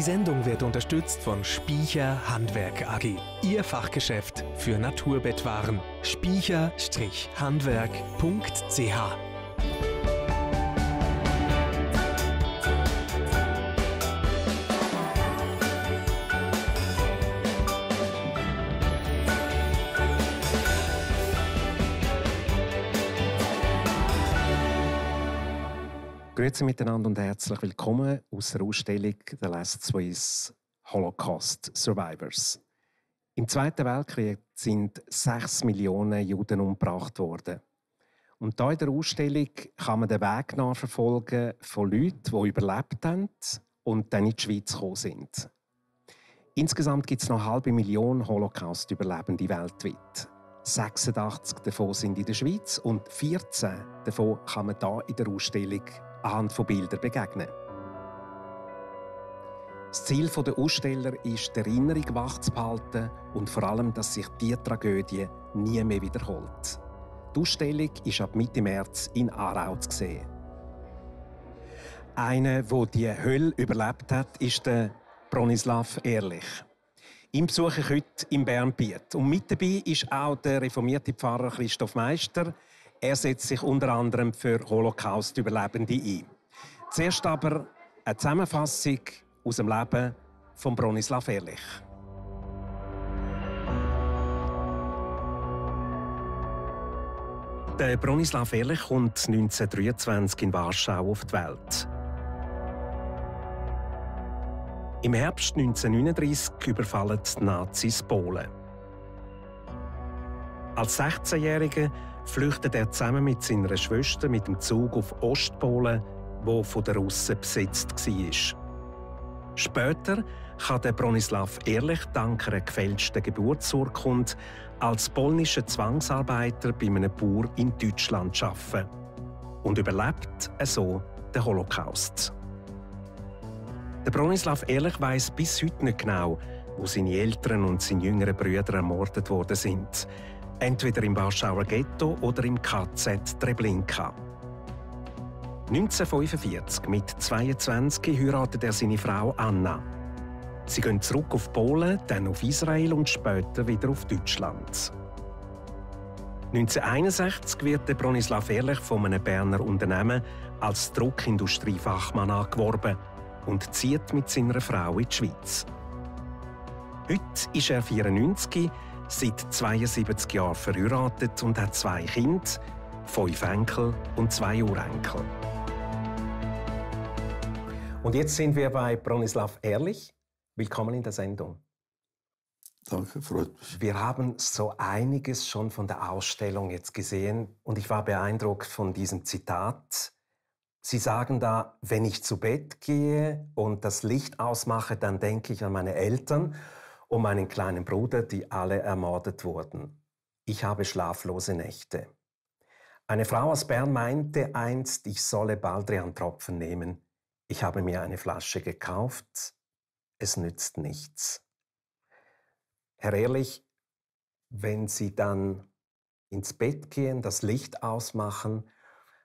Die Sendung wird unterstützt von Spiecher Handwerk AG. Ihr Fachgeschäft für Naturbettwaren. Spiecher-handwerk.ch Grüezi miteinander und herzlich willkommen aus der Ausstellung «The Last Swiss Holocaust Survivors». Im Zweiten Weltkrieg sind sechs Millionen Juden umgebracht worden. Und da in der Ausstellung kann man den Weg nachverfolgen von Leuten, die überlebt haben und dann in die Schweiz gekommen sind. Insgesamt gibt es noch eine halbe Million Holocaust-Überlebende weltweit. 86 davon sind in der Schweiz und 14 davon kann man hier in der Ausstellung anhand von Bildern begegnen. Das Ziel der Aussteller ist, die Erinnerung wach zu behalten und vor allem, dass sich diese Tragödie nie mehr wiederholt. Die Ausstellung ist ab Mitte März in Aarau zu sehen. Einer, der die Hölle überlebt hat, ist der Bronislav Ehrlich. Ihm besuche ich heute im Bernbiet. Und mit dabei ist auch der reformierte Pfarrer Christoph Meister, er setzt sich unter anderem für Holocaust-Überlebende ein. Zuerst aber eine Zusammenfassung aus dem Leben von Bronislaw Ehrlich. Der Bronislav Ehrlich kommt 1923 in Warschau auf die Welt. Im Herbst 1939 überfallen die Nazis Polen. Als 16-Jähriger flüchtet er zusammen mit seiner Schwester mit dem Zug auf Ostpolen, wo von den Russen besetzt war. Später kann der Bronislav Ehrlich dank einer gefälschten Geburtsurkunde als polnischer Zwangsarbeiter bei einem Bauer in Deutschland arbeiten und überlebt so den Holocaust. Der Bronislav Ehrlich weiß bis heute nicht genau, wo seine Eltern und seine jüngeren Brüder ermordet worden sind entweder im Warschauer Ghetto oder im KZ Treblinka. 1945, mit 22, heiratet er seine Frau Anna. Sie gehen zurück auf Polen, dann auf Israel und später wieder auf Deutschland. 1961 wird der Bronislav Ehrlich von einem Berner Unternehmen als Druckindustriefachmann angeworben und zieht mit seiner Frau in die Schweiz. Heute ist er 94 seit 72 Jahren verheiratet und hat zwei Kinder, fünf Enkel und zwei Urenkel. Und jetzt sind wir bei Bronislav Ehrlich. Willkommen in der Sendung. Danke, freut mich. Wir haben so einiges schon von der Ausstellung jetzt gesehen und ich war beeindruckt von diesem Zitat. Sie sagen da, wenn ich zu Bett gehe und das Licht ausmache, dann denke ich an meine Eltern um meinen kleinen Bruder, die alle ermordet wurden. Ich habe schlaflose Nächte. Eine Frau aus Bern meinte einst, ich solle Baldrian-Tropfen nehmen. Ich habe mir eine Flasche gekauft. Es nützt nichts. Herr Ehrlich, wenn Sie dann ins Bett gehen, das Licht ausmachen,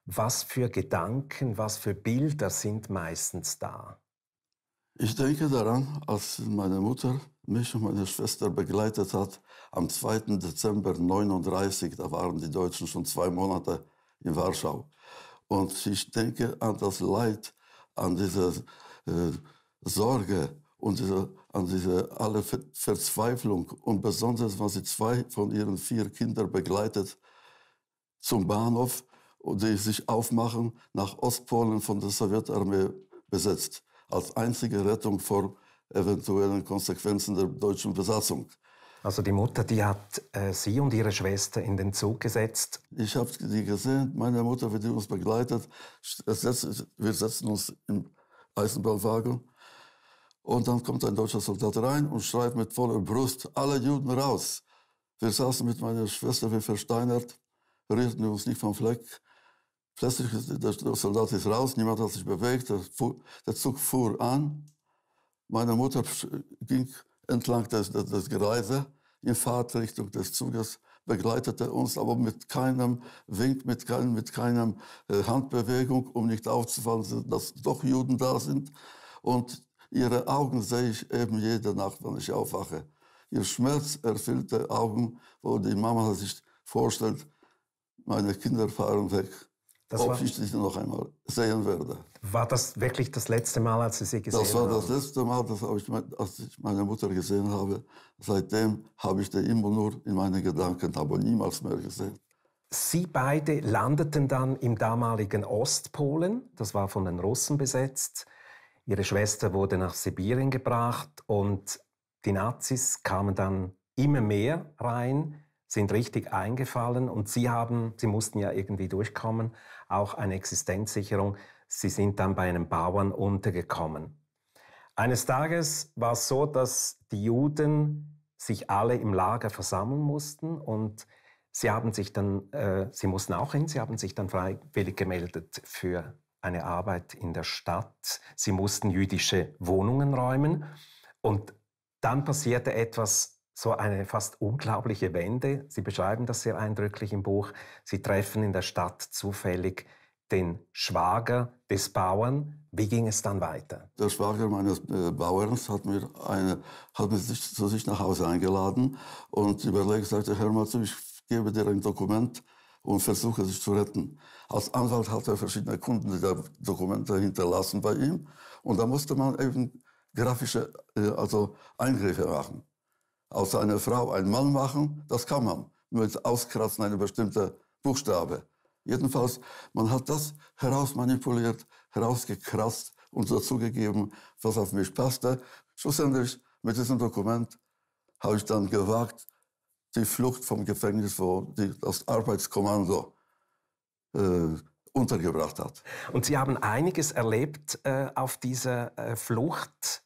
was für Gedanken, was für Bilder sind meistens da? Ich denke daran, als meine Mutter mich und meine Schwester begleitet hat. Am 2. Dezember 1939, da waren die Deutschen schon zwei Monate in Warschau. Und ich denke an das Leid, an diese äh, Sorge und diese, an diese alle Ver Verzweiflung. Und besonders, wenn sie zwei von ihren vier Kindern begleitet zum Bahnhof, und die sich aufmachen, nach Ostpolen von der Sowjetarmee besetzt. Als einzige Rettung vor eventuellen Konsequenzen der deutschen Besatzung. Also die Mutter, die hat äh, Sie und Ihre Schwester in den Zug gesetzt. Ich habe sie gesehen, meine Mutter wird uns begleitet. Wir setzen uns im Eisenbahnwagen. Und dann kommt ein deutscher Soldat rein und schreit mit voller Brust, alle Juden raus. Wir saßen mit meiner Schwester wie versteinert, rührten uns nicht vom Fleck. Plötzlich, ist der Soldat ist raus, niemand hat sich bewegt, der Zug fuhr an. Meine Mutter ging entlang des, des Gereise in Fahrtrichtung des Zuges, begleitete uns aber mit keinem Wink, mit, kein, mit keiner äh, Handbewegung, um nicht aufzufallen, dass doch Juden da sind. Und ihre Augen sehe ich eben jede Nacht, wenn ich aufwache. Ihr Schmerz erfüllte Augen, wo die Mama sich vorstellt, meine Kinder fahren weg. Das war, Absichtlich nur noch einmal sehen werde. War das wirklich das letzte Mal, als Sie sie gesehen haben? Das war haben? das letzte Mal, das ich, als ich meine Mutter gesehen habe. Seitdem habe ich sie immer nur in meinen Gedanken, aber niemals mehr gesehen. Sie beide landeten dann im damaligen Ostpolen. Das war von den Russen besetzt. Ihre Schwester wurde nach Sibirien gebracht und die Nazis kamen dann immer mehr rein sind richtig eingefallen und sie haben, sie mussten ja irgendwie durchkommen, auch eine Existenzsicherung. Sie sind dann bei einem Bauern untergekommen. Eines Tages war es so, dass die Juden sich alle im Lager versammeln mussten und sie haben sich dann, äh, sie mussten auch hin, sie haben sich dann freiwillig gemeldet für eine Arbeit in der Stadt. Sie mussten jüdische Wohnungen räumen und dann passierte etwas so eine fast unglaubliche Wende. Sie beschreiben das sehr eindrücklich im Buch. Sie treffen in der Stadt zufällig den Schwager des Bauern. Wie ging es dann weiter? Der Schwager meines äh, Bauerns hat, mir eine, hat mich zu sich nach Hause eingeladen und überlegt, sagte, hör mal zu, ich gebe dir ein Dokument und versuche dich zu retten. Als Anwalt hat er verschiedene Kunden die Dokumente hinterlassen bei ihm und da musste man eben grafische äh, also Eingriffe machen aus einer Frau einen Mann machen, das kann man. Nur jetzt Auskratzen eine bestimmte Buchstabe. Jedenfalls, man hat das herausmanipuliert, herausgekratzt und dazugegeben, was auf mich passte. Schlussendlich, mit diesem Dokument habe ich dann gewagt, die Flucht vom Gefängnis, wo die, das Arbeitskommando äh, untergebracht hat. Und Sie haben einiges erlebt äh, auf dieser äh, Flucht.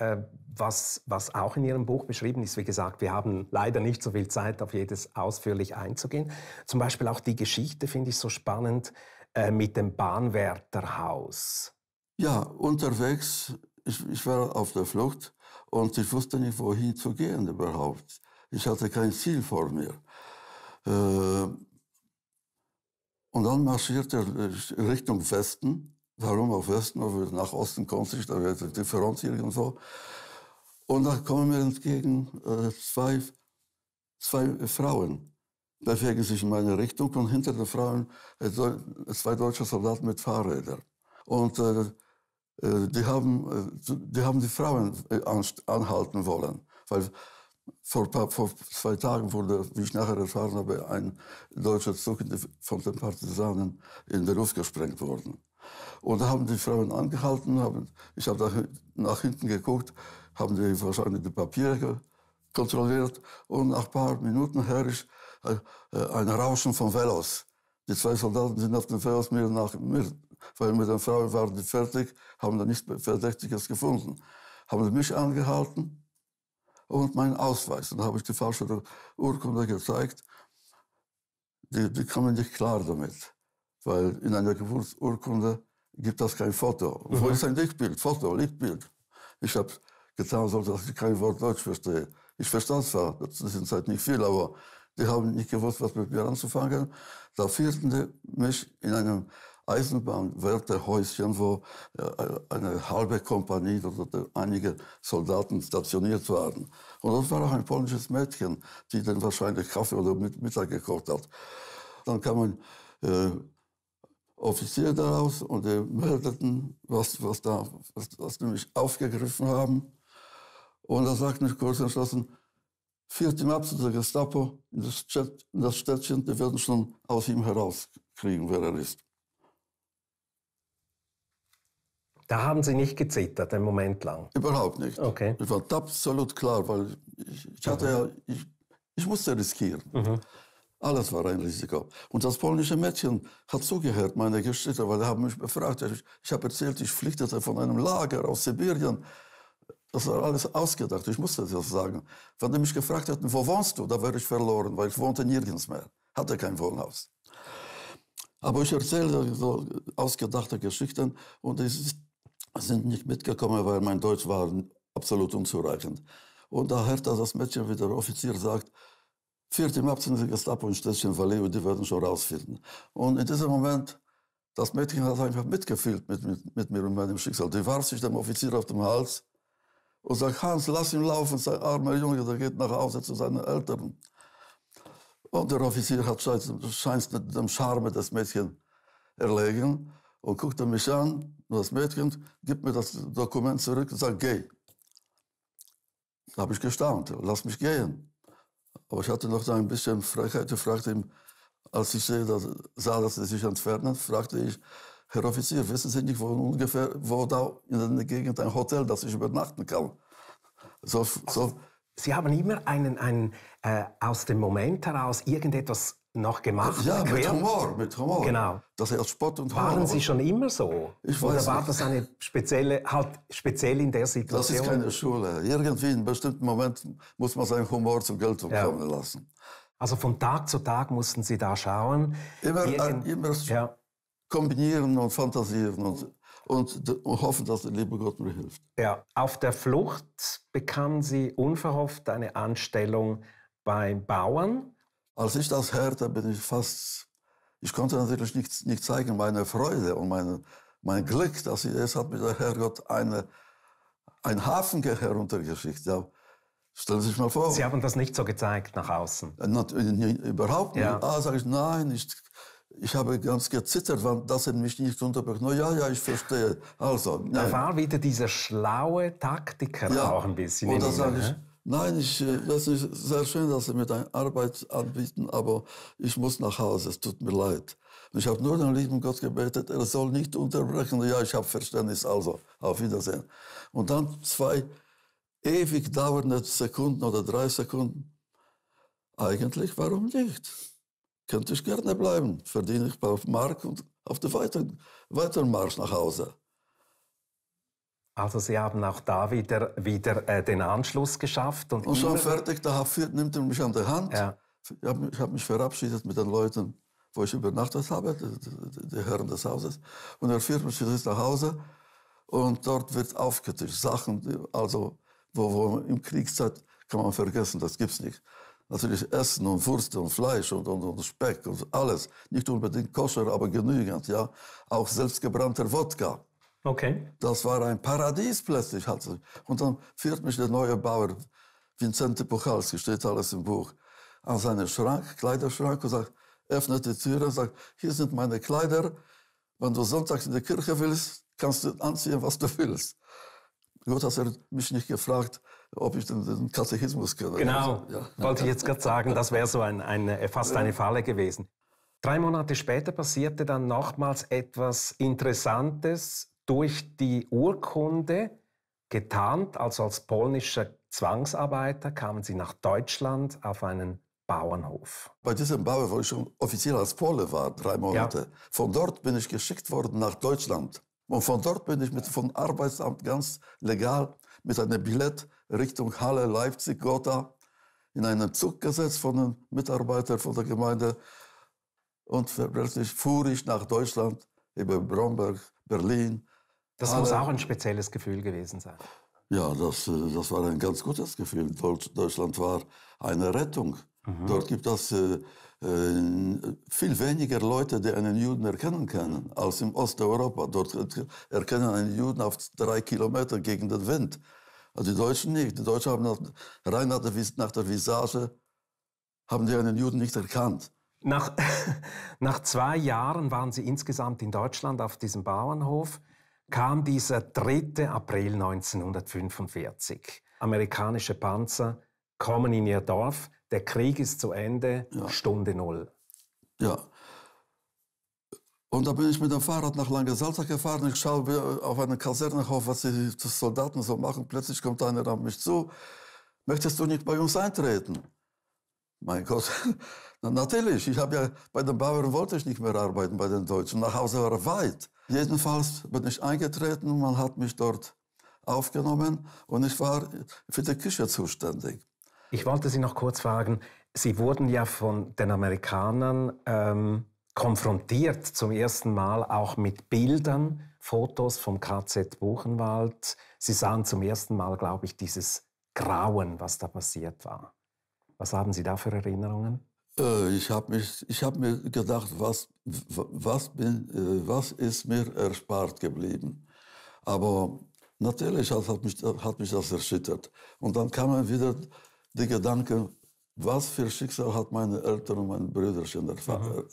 Äh, was, was auch in Ihrem Buch beschrieben ist, wie gesagt, wir haben leider nicht so viel Zeit, auf jedes ausführlich einzugehen. Zum Beispiel auch die Geschichte finde ich so spannend äh, mit dem Bahnwärterhaus. Ja, unterwegs, ich, ich war auf der Flucht und ich wusste nicht, wohin zu gehen überhaupt. Ich hatte kein Ziel vor mir. Äh, und dann marschierte ich Richtung Westen Warum auf Westen? Aber nach Osten kommt sich, da wird eine und so. Und da kommen mir entgegen äh, zwei, zwei Frauen, bewegen sich in meine Richtung und hinter den Frauen äh, zwei deutsche Soldaten mit Fahrrädern. Und äh, äh die, haben, äh, die haben die Frauen äh, anhalten wollen, weil vor, vor, zwei Tagen wurde, wie ich nachher erfahren habe, ein deutscher Zug von den Partisanen in den Luft gesprengt worden. Und da haben die Frauen angehalten, haben, ich habe nach hinten geguckt, haben die wahrscheinlich die Papiere kontrolliert und nach ein paar Minuten höre ich äh, äh, ein Rauschen von Velos. Die zwei Soldaten sind auf dem Velos mir nach mir, weil mit den Frauen waren die fertig, haben da nichts Verdächtiges gefunden. Haben mich angehalten und meinen Ausweis. Und da habe ich die falsche Urkunde gezeigt. Die, die kommen nicht klar damit weil in einer Geburtsurkunde gibt es kein Foto. Mhm. Wo ist ein Lichtbild? Foto, Lichtbild. Ich habe getan, so dass ich kein Wort Deutsch verstehe. Ich verstand zwar, das ist in Zeit nicht viel, aber die haben nicht gewusst, was mit mir anzufangen. Da führten die mich in einem Eisenbahnwärterhäuschen, wo äh, eine halbe Kompanie oder einige Soldaten stationiert waren. Und das war auch ein polnisches Mädchen, die dann wahrscheinlich Kaffee oder Mittag gekocht hat. Dann kamen äh, Offizier daraus und die meldeten, was, was, da, was, was die mich aufgegriffen haben. Und da sagte mich kurz entschlossen, führt ihn ab zu der Gestapo in das, Städt, in das Städtchen, die werden schon aus ihm herauskriegen, wer er ist. Da haben Sie nicht gezittert, einen Moment lang? Überhaupt nicht. Okay. Ich war absolut klar, weil ich, ich hatte mhm. ja, ich, ich musste riskieren. Mhm. Alles war ein Risiko. Und das polnische Mädchen hat zugehört, meine Geschichte, weil er haben mich befragt. Ich, ich habe erzählt, ich flüchtete von einem Lager aus Sibirien. Das war alles ausgedacht, ich musste das sagen. Wenn die mich gefragt hätten, wo wohnst du, da wäre ich verloren, weil ich wohnte nirgends mehr, hatte kein Wohnhaus. Aber ich erzähle so ausgedachte Geschichten und die sind nicht mitgekommen, weil mein Deutsch war absolut unzureichend. Und da hört das Mädchen, wie der Offizier sagt, Vierte März sind die Gestapo in Städtchen valais und die werden schon rausfinden. Und in diesem Moment, das Mädchen hat einfach mitgefühlt mit, mit, mit mir und meinem Schicksal. Die warf sich dem Offizier auf den Hals und sagt, Hans, lass ihn laufen, sein armer Junge, der geht nach Hause zu seinen Eltern. Und der Offizier hat scheinbar dem Charme des Mädchens erlegen und guckte mich an, das Mädchen gibt mir das Dokument zurück und sagt, geh. Da habe ich gestaunt, lass mich gehen. Aber ich hatte noch ein bisschen Frechheit. gefragt, fragte als ich dass, sah, dass er sich entfernt fragte ich, Herr Offizier, wissen Sie nicht, wo ungefähr, wo da in der Gegend ein Hotel, das ich übernachten kann? So, so, Sie haben immer einen, einen äh, aus dem Moment heraus irgendetwas noch gemacht. Ja, mit Humor, mit Humor. Genau. Das hat Spott und Humor. Waren Sie schon immer so? Ich weiß Oder war nicht. das eine spezielle, halt speziell in der Situation? Das ist keine Schule. Irgendwie in bestimmten Momenten muss man seinen Humor zum Geltung ja. kommen lassen. Also von Tag zu Tag mussten Sie da schauen. Immer, Irgend... immer ja. kombinieren und fantasieren und und hoffen, dass der liebe Gott mir hilft. Ja, auf der Flucht bekam sie unverhofft eine Anstellung beim Bauern. Als ich das hörte, bin ich fast, ich konnte natürlich nicht, nicht zeigen meine Freude und meine, mein Glück, dass ich, es hat mir der Herrgott eine, ein Hafen heruntergeschickt. Ja, stellen Sie sich mal vor. Sie haben das nicht so gezeigt nach außen? Äh, Not, äh, überhaupt nicht. Ja. Ah, sage ich, nein, ich, ich habe ganz gezittert, wann das er mich nicht unterbricht. No, ja, ja, ich verstehe. Also, Da war wieder dieser schlaue Taktiker ja, auch ein bisschen. Und da sage ich, nein, ich, äh, das ist sehr schön, dass Sie mir deine Arbeit anbieten, aber ich muss nach Hause, es tut mir leid. ich habe nur den lieben Gott gebetet, er soll nicht unterbrechen. Ja, ich habe Verständnis, also, auf Wiedersehen. Und dann zwei ewig dauernde Sekunden oder drei Sekunden. Eigentlich, warum nicht? könnte ich gerne bleiben, verdiene ich auf Mark und auf den weiteren, weiteren Marsch nach Hause. Also Sie haben auch da wieder, wieder äh, den Anschluss geschafft. Und, und schon fertig, da Haft nimmt er mich an der Hand. Ja. Ich habe mich, hab mich verabschiedet mit den Leuten, wo ich übernachtet habe, die, die Herren des Hauses. Und er führt mich nach Hause und dort wird aufgetischt. Sachen, die, also wo, wo, im Kriegszeit kann man vergessen, das gibt's nicht natürlich Essen und Wurst und Fleisch und, und, und Speck und alles. Nicht unbedingt koscher, aber genügend, ja. Auch selbstgebrannter Wodka. Okay. Das war ein Paradies plötzlich. Hatte. Und dann führt mich der neue Bauer, Vincente Puchalski, steht alles im Buch, an seinen Schrank, Kleiderschrank und sagt, öffnet die Tür und sagt, hier sind meine Kleider. Wenn du sonntags in die Kirche willst, kannst du anziehen, was du willst. Gut, dass er mich nicht gefragt, ob ich den, den Katechismus kenne. Genau, also, ja. wollte ich jetzt gerade sagen, das wäre so ein, ein, äh, fast eine Falle gewesen. Drei Monate später passierte dann nochmals etwas Interessantes durch die Urkunde, getarnt, also als polnischer Zwangsarbeiter, kamen sie nach Deutschland auf einen Bauernhof. Bei diesem Bauernhof, wo ich schon offiziell als Pole war, drei Monate, ja. von dort bin ich geschickt worden nach Deutschland. Und von dort bin ich mit, vom Arbeitsamt ganz legal mit einem Billett Richtung Halle, Leipzig, Gotha in einen Zug gesetzt von einem Mitarbeiter von der Gemeinde. Und plötzlich fuhr ich nach Deutschland über Bromberg, Berlin. Das Halle. muss auch ein spezielles Gefühl gewesen sein. Ja, das, eh, das war ein ganz gutes Gefühl. Deutschland war eine Rettung. Mhm. Dort gibt es äh, viel weniger Leute, die einen Juden erkennen können, als in Osteuropa. Dort erkennen einen Juden auf drei Kilometer gegen den Wind. Also die Deutschen nicht. Die Deutschen haben nach, rein nach der, nach der Visage haben die einen Juden nicht erkannt. Nach, nach zwei Jahren waren Sie insgesamt in Deutschland auf diesem Bauernhof, kam dieser 3. April 1945. Amerikanische Panzer kommen in Ihr Dorf der Krieg ist zu Ende, ja. Stunde Null. Ja. Und da bin ich mit dem Fahrrad nach Langesalza gefahren. Ich schaue äh, auf einen Kasernenhof, was die Soldaten so machen. Plötzlich kommt einer auf mich zu. Möchtest du nicht bei uns eintreten? Mein Gott, Na, natürlich. Ich habe ja bei den Bauern wollte ich nicht mehr arbeiten bei den Deutschen. Nach Hause war weit. Jedenfalls bin ich eingetreten. Man hat mich dort aufgenommen und ich war für die Küche zuständig. Ich wollte Sie noch kurz fragen, Sie wurden ja von den Amerikanern ähm, konfrontiert zum ersten Mal auch mit Bildern, Fotos vom KZ Buchenwald. Sie sahen zum ersten Mal, glaube ich, dieses Grauen, was da passiert war. Was haben Sie da für Erinnerungen? Äh, ich habe hab mir gedacht, was, was, bin, äh, was ist mir erspart geblieben. Aber natürlich hat, mich, hat mich das erschüttert. Und dann kamen wieder die Gedanken, was für Schicksal hat meine Eltern und meine Brüderchen erfa mhm.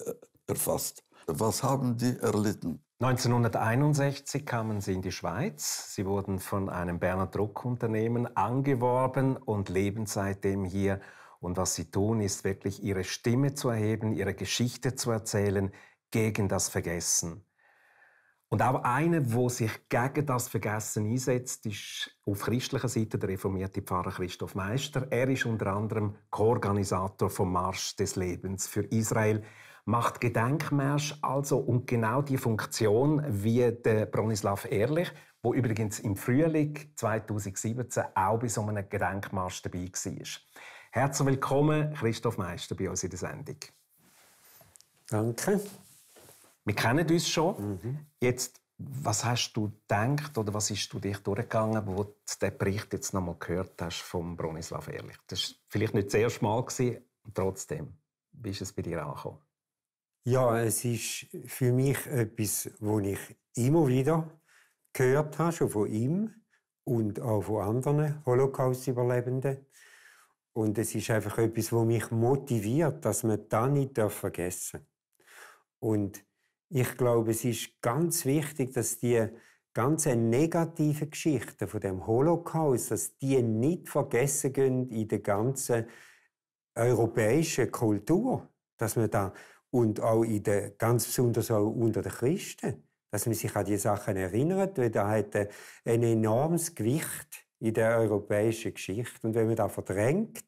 erfasst? Was haben die erlitten? 1961 kamen Sie in die Schweiz. Sie wurden von einem Berner Druckunternehmen angeworben und leben seitdem hier. Und was Sie tun, ist wirklich Ihre Stimme zu erheben, Ihre Geschichte zu erzählen gegen das Vergessen. Und auch einer, der sich gegen das Vergessen einsetzt, ist auf christlicher Seite der reformierte Pfarrer Christoph Meister. Er ist unter anderem Koorganisator organisator vom Marsch des Lebens für Israel, macht Gedenkmärsche also und genau die Funktion wie der Bronislav Ehrlich, wo übrigens im Frühling 2017 auch bei so einem Gedenkmarsch dabei war. Herzlich willkommen, Christoph Meister, bei uns in der Sendung. Danke. Wir kennen uns schon. Mhm. Jetzt, was hast du gedacht oder was ist du dich durchgegangen, wo du den Bericht jetzt nochmal gehört hast von Bronislav Ehrlich? Das war vielleicht nicht das erste Mal, gewesen, trotzdem. Wie ist es bei dir angekommen? Ja, es ist für mich etwas, wo ich immer wieder gehört habe, schon von ihm und auch von anderen Holocaust-Überlebenden. Und es ist einfach etwas, wo mich motiviert, dass man das nicht vergessen darf. Und ich glaube, es ist ganz wichtig, dass die ganzen negativen Geschichten von dem Holocaust, dass die nicht vergessen gehen in der ganzen europäischen Kultur, dass man da und auch in der, ganz besonders auch unter den Christen, dass man sich an die Sachen erinnert, weil da hat ein enormes Gewicht in der europäischen Geschichte und wenn man da verdrängt,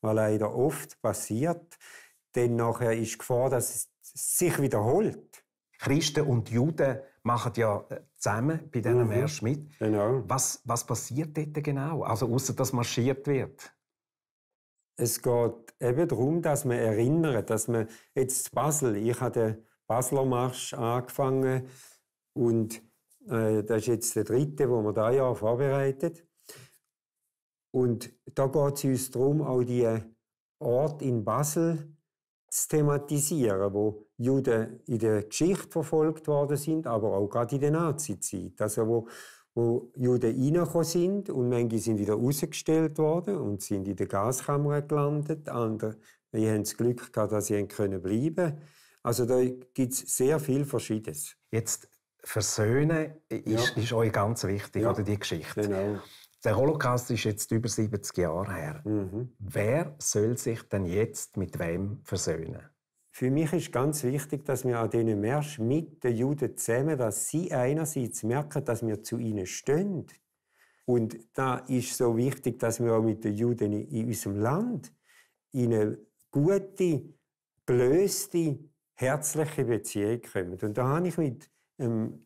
was leider oft passiert, dann nachher ist die Gefahr, dass es sich wiederholt. Christen und Juden machen ja äh, zusammen bei diesem mhm. Märsch mit. Genau. Was, was passiert dort genau? Also außer dass marschiert wird? Es geht eben darum, dass man erinnert, dass man jetzt zu Basel, ich habe den Basler Marsch angefangen und äh, das ist jetzt der dritte, wo wir da Jahr vorbereitet. Und da geht es uns darum, auch die Ort in Basel zu thematisieren, wo Juden in der Geschichte verfolgt worden sind, aber auch gerade in der Nazizeit. Also wo, wo Juden reingekommen sind und manche sind wieder rausgestellt worden und sind in der Gaskammer gelandet. Andere die haben das Glück gehabt, dass sie können bleiben können. Also da gibt es sehr viel Verschiedenes. Jetzt Versöhnen ist, ja. ist euch ganz wichtig, ja. oder die Geschichte. Genau. Der Holocaust ist jetzt über 70 Jahre her. Mhm. Wer soll sich denn jetzt mit wem versöhnen? Für mich ist ganz wichtig, dass wir an diesen Märsch mit den Juden zusammen, dass sie einerseits merken, dass wir zu ihnen stehen. Und da ist so wichtig, dass wir auch mit den Juden in unserem Land in eine gute, gelöste, herzliche Beziehung kommen. Und da habe ich mit ähm,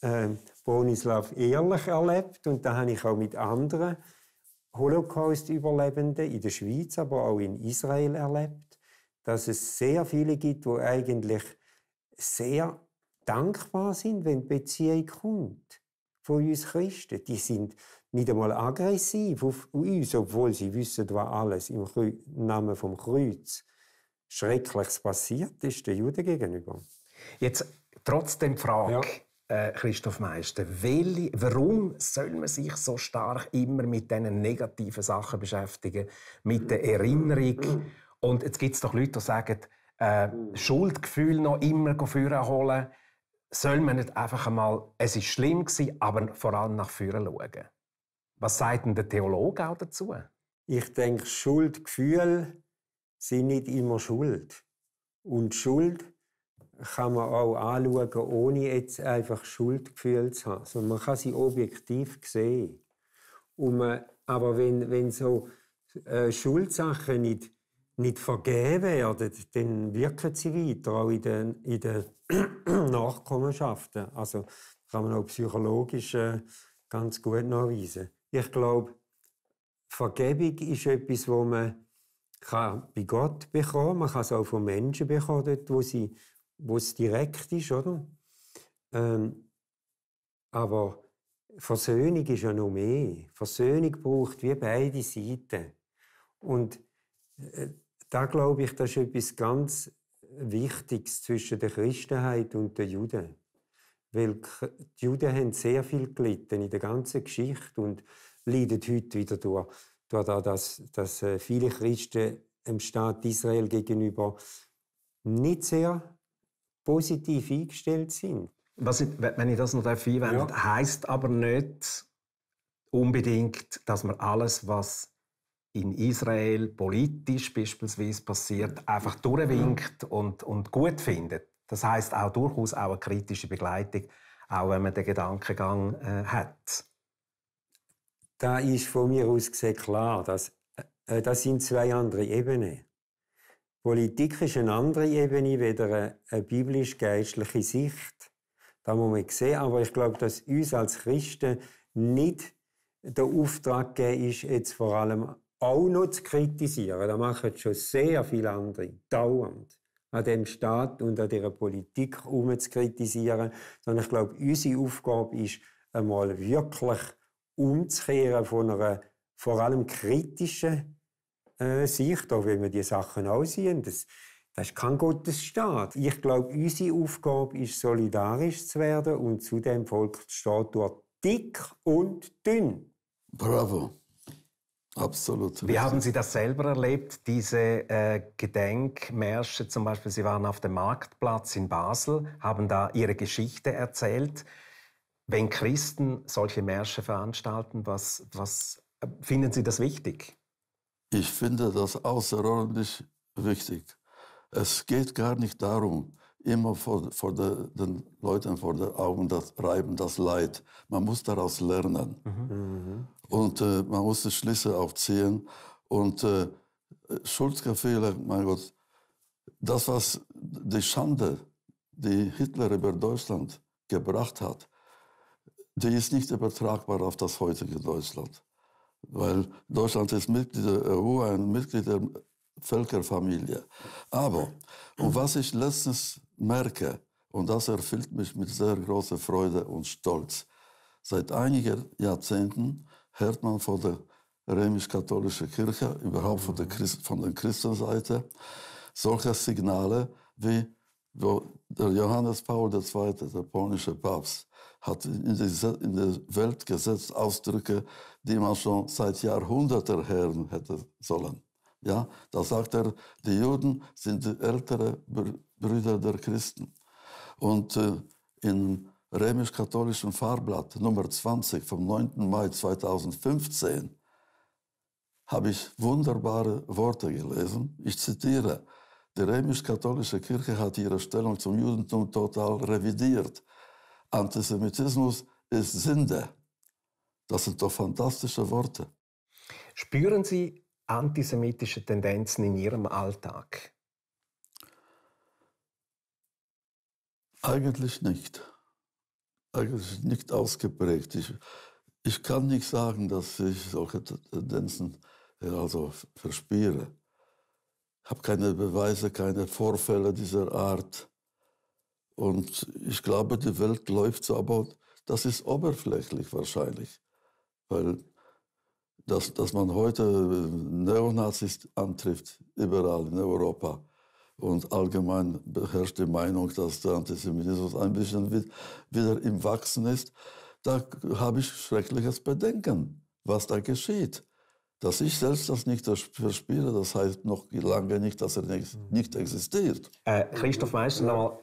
äh, Bronislav Ehrlich erlebt und da habe ich auch mit anderen Holocaust-Überlebenden in der Schweiz, aber auch in Israel erlebt, dass es sehr viele gibt, wo eigentlich sehr dankbar sind, wenn die Beziehung kommt von uns Christen. Die sind nicht einmal aggressiv auf uns, obwohl sie wissen, was alles im Namen vom Kreuz Schreckliches passiert ist den Juden gegenüber. Jetzt trotzdem die Frage, ja. Äh, Christoph Meister, welche, warum soll man sich so stark immer mit diesen negativen Sachen beschäftigen, mit der Erinnerung? Und jetzt gibt es doch Leute, die sagen, äh, Schuldgefühl noch immer holen. Soll man nicht einfach einmal, es ist schlimm gewesen, aber vor allem nach vorne schauen? Was sagt denn der Theologe auch dazu? Ich denke, Schuldgefühl sind nicht immer Schuld. Und Schuld kann man auch anschauen, ohne jetzt einfach Schuldgefühl zu haben. Also man kann sie objektiv sehen. Und man, aber wenn, wenn so äh, Schuldsachen nicht, nicht vergeben werden, dann wirken sie weiter, auch in den, in den Nachkommenschaften. Also kann man auch psychologisch äh, ganz gut nachweisen. Ich glaube, Vergebung ist etwas, wo man kann bei Gott bekommen, man kann es auch von Menschen bekommen, dort, wo sie wo es direkt ist, oder? Ähm, aber Versöhnung ist ja noch mehr. Versöhnung braucht wie beide Seiten. Und äh, da glaube ich, das ist etwas ganz Wichtiges zwischen der Christenheit und den Juden. Weil die Juden haben sehr viel gelitten in der ganzen Geschichte und leiden heute wieder durch, durch das, dass, dass äh, viele Christen dem Staat Israel gegenüber nicht sehr positiv eingestellt sind. Was ich, wenn ich das noch einwenden darf, ja. heisst aber nicht unbedingt, dass man alles, was in Israel politisch beispielsweise passiert, einfach durchwinkt und, und gut findet. Das heißt auch durchaus auch eine kritische Begleitung, auch wenn man den Gedankengang äh, hat. Da ist von mir aus gesehen klar, dass äh, äh das sind zwei andere Ebenen. Politik ist eine andere Ebene, weder eine, biblisch-geistliche Sicht. Da muss man sehen. Aber ich glaube, dass uns als Christen nicht der Auftrag gegeben ist, jetzt vor allem auch noch zu kritisieren. Da machen schon sehr viele andere dauernd an dem Staat und an dieser Politik um zu kritisieren, sondern ich glaube, unsere Aufgabe ist, einmal wirklich umzukehren von einer vor allem kritischen äh, Sicht, auch wenn wir die Sachen auch sehen. Das, das ist kein Gottesstaat. Ich glaube, unsere Aufgabe ist, solidarisch zu werden und zu dem Volksstaat durch dick und dünn. Bravo. Absolut. Wie haben Sie das selber erlebt, diese äh, Gedenkmärsche? Zum Beispiel, Sie waren auf dem Marktplatz in Basel, haben da Ihre Geschichte erzählt. Wenn Christen solche Märsche veranstalten, was, was äh, finden Sie das wichtig? Ich finde das außerordentlich wichtig. Es geht gar nicht darum, immer vor, vor der, den Leuten vor den Augen das reiben, das Leid. Man muss daraus lernen. Mhm. Und äh, man muss die Schlüsse aufziehen. Und äh, Schuldgefehle, mein Gott, das, was die Schande, die Hitler über Deutschland gebracht hat, die ist nicht übertragbar auf das heutige Deutschland weil Deutschland ist Mitglied der äh, EU, ein Mitglied der Völkerfamilie. Aber, und was ich letztens merke, und das erfüllt mich mit sehr großer Freude und Stolz, seit einigen Jahrzehnten hört man von der römisch-katholischen Kirche, überhaupt von der, mhm. Christ, von der Christenseite, solche Signale wie der Johannes Paul II., der polnische Papst, hat in die, in die Welt gesetzt Ausdrücke die man schon seit Jahrhunderten hören hätte sollen. Ja, da sagt er, die Juden sind die ältere Brüder der Christen. Und äh, in römisch-katholischen Fahrblatt Nummer 20 vom 9. Mai 2015 habe ich wunderbare Worte gelesen. Ich zitiere, die römisch-katholische Kirche hat ihre Stellung zum Judentum total revidiert. Antisemitismus ist Sünde. Das sind doch fantastische Worte. Spüren Sie antisemitische Tendenzen in Ihrem Alltag? Eigentlich nicht. Eigentlich nicht ausgeprägt. Ich, ich kann nicht sagen, dass ich solche Tendenzen also verspüre. Ich habe keine Beweise, keine Vorfälle dieser Art. Und ich glaube, die Welt läuft so, aber das ist oberflächlich wahrscheinlich. Weil dass, dass man heute äh, Neonazis antrifft, überall in Europa, und allgemein beherrscht die Meinung, dass der Antisemitismus ein bisschen wieder im Wachsen ist, da habe ich schreckliches Bedenken, was da geschieht. Dass ich selbst das nicht verspiele, das heißt noch lange nicht, dass er nicht, mhm. existiert. Äh, Christoph Meister, ja. nochmal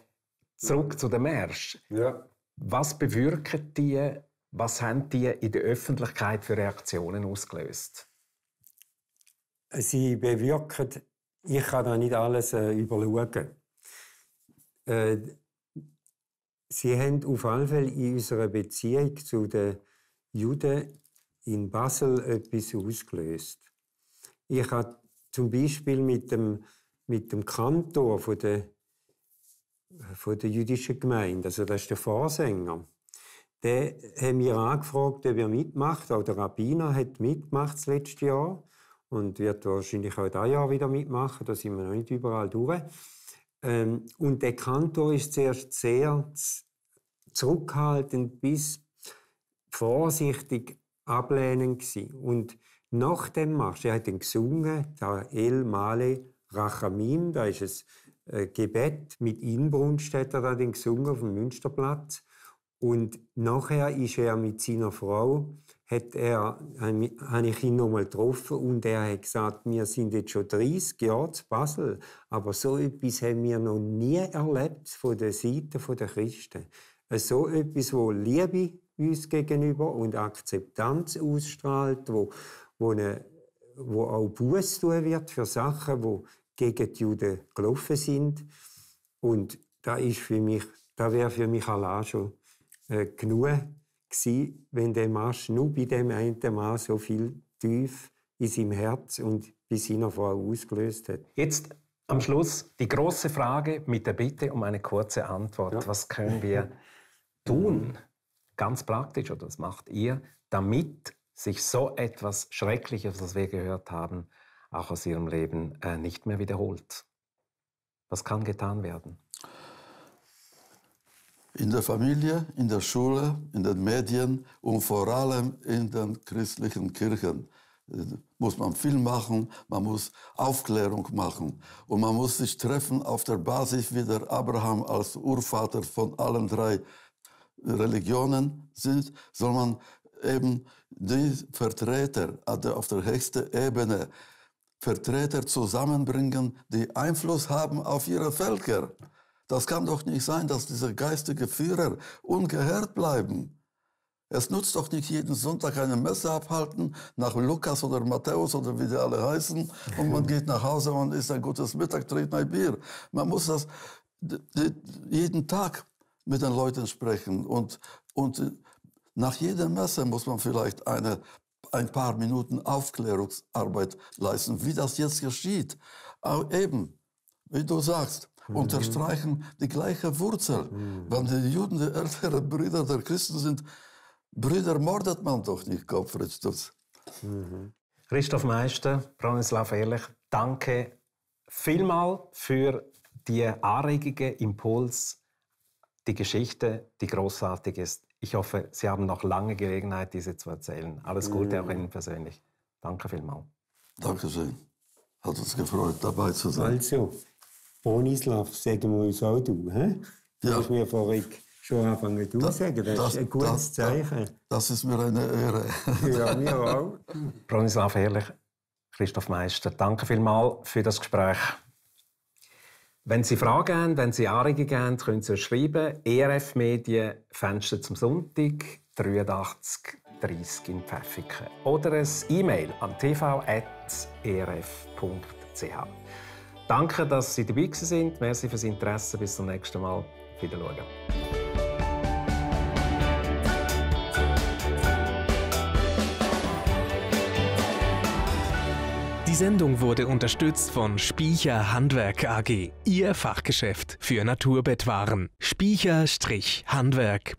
zurück zu dem Märsch. Ja. Was bewirken die was haben die in der Öffentlichkeit für Reaktionen ausgelöst? Sie bewirken, ich kann da nicht alles äh, überschauen. Äh, sie haben auf alle Fälle in unserer Beziehung zu den Juden in Basel etwas ausgelöst. Ich habe zum Beispiel mit dem, mit dem Kantor von der, von der jüdischen Gemeinde, also das ist der Vorsänger, dann haben wir angefragt, ob er mitmacht. Auch der Rabbiner hat mitgemacht das letzte Jahr und wird wahrscheinlich auch dieses Jahr wieder mitmachen. Da sind wir noch nicht überall durch. Ähm, und der Kantor ist zuerst sehr zurückhaltend bis vorsichtig ablehnend gewesen. Und nach dem Marsch, er hat dann gesungen, da El Male Rachamim, da ist ein äh, Gebet mit Inbrunst, hat er dann gesungen auf dem Münsterplatz. Und nachher ist er mit seiner Frau, hat er, ähm, habe ich ihn nochmal getroffen und er hat gesagt, wir sind jetzt schon 30 Jahre zu Basel, aber so etwas haben wir noch nie erlebt von der Seite der Christen. Äh, so etwas, wo Liebe uns gegenüber und Akzeptanz ausstrahlt, wo, wo, eine, wo auch Buß tun wird für Sachen, wo gegen die Juden gelaufen sind. Und da ist für mich, da wäre für mich allein schon äh, genug gewesen, wenn der Marsch nur bei dem einen Mann so viel tief in seinem Herz und bei seiner Frau ausgelöst hat. Jetzt am Schluss die große Frage mit der Bitte um eine kurze Antwort. Ja. Was können wir tun, ganz praktisch, oder was macht ihr, damit sich so etwas Schreckliches, was wir gehört haben, auch aus ihrem Leben äh, nicht mehr wiederholt? Was kann getan werden? in der Familie, in der Schule, in den Medien und vor allem in den christlichen Kirchen äh, muss man viel machen, man muss Aufklärung machen und man muss sich treffen auf der Basis, wie der Abraham als Urvater von allen drei äh, Religionen sind, soll man eben die Vertreter auf der höchsten Ebene Vertreter zusammenbringen, die Einfluss haben auf ihre Völker. Das kann doch nicht sein, dass diese geistige Führer ungehört bleiben. Es nutzt doch nicht jeden Sonntag eine Messe abhalten nach Lukas oder Matthäus oder wie die alle heißen und man geht nach Hause und isst ein gutes Mittag, trinkt ein Bier. Man muss das jeden Tag mit den Leuten sprechen und, und äh, nach jeder Messe muss man vielleicht eine ein paar Minuten Aufklärungsarbeit leisten, wie das jetzt geschieht. Aber eben, wie du sagst, unterstreichen die gleiche Wurzel. Hm. Wenn die Juden die älteren Brüder der Christen sind, Brüder mordet man doch nicht, Gottfried Stutz. Mhm. Christoph Meister, Bronislav Ehrlich, danke vielmal für die anregige Impuls, die Geschichte, die großartig ist. Ich hoffe, Sie haben noch lange Gelegenheit, diese zu erzählen. Alles Gute auch Ihnen mhm. persönlich. Danke vielmals. Dankeschön. Hat uns gefreut, dabei zu sein. Also. Bronislav, sagen wir uns auch du. He? Du ja. hast mir vorhin schon anfangen zu sagen. Das, das ist ein gutes das, Zeichen. Das ist mir eine Ehre. ja, mir auch. Bronislav Ehrlich, Christoph Meister, danke vielmals für das Gespräch. Wenn Sie Fragen haben, wenn Sie Anregungen haben, können Sie uns schreiben. ERF Medien, Fenster zum Sonntag, 83 30 in Pfäffiken. Oder ein E-Mail an tv.erf.ch. Danke, dass Sie dabei sind. Merci fürs Interesse. Bis zum nächsten Mal. Wiedersehen. Die Sendung wurde unterstützt von Spiecher Handwerk AG, Ihr Fachgeschäft für Naturbettwaren. Spiecher-handwerk.ch